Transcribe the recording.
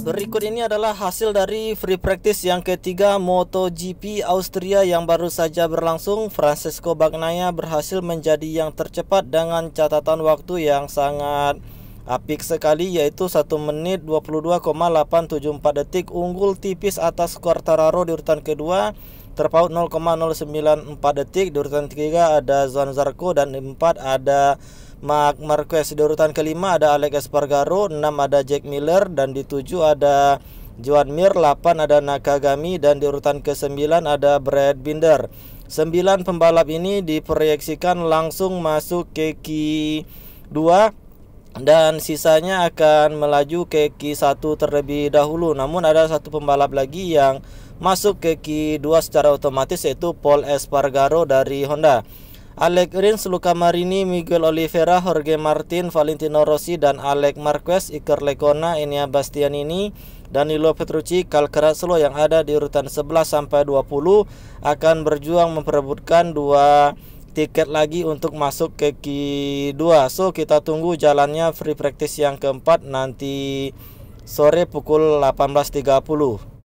Berikut ini adalah hasil dari free practice yang ketiga MotoGP Austria yang baru saja berlangsung. Francesco Bagnaia berhasil menjadi yang tercepat dengan catatan waktu yang sangat apik sekali yaitu 1 menit 22,874 detik unggul tipis atas Quartararo di urutan kedua terpaut 0,094 detik di urutan ketiga ada Zanzarco dan empat ada Mark Marquez di urutan kelima ada Alex Espargaro, enam ada Jack Miller dan di 7 ada Juan Mir, 8 ada Nakagami dan di urutan ke-9 ada Brad Binder. Sembilan pembalap ini diproyeksikan langsung masuk ke Q2 dan sisanya akan melaju ke Q1 terlebih dahulu. Namun ada satu pembalap lagi yang masuk ke Q2 secara otomatis yaitu Paul Espargaro dari Honda. Alec Rins, Luca Marini, Miguel Oliveira, Jorge Martin, Valentino Rossi, dan Alec Marquez, Iker Lecona, Enya Bastianini, Danilo Petrucci, Calcarazzo yang ada di urutan 11 sampai 20 akan berjuang memperebutkan dua tiket lagi untuk masuk ke Q2. So kita tunggu jalannya free practice yang keempat nanti sore pukul 18.30.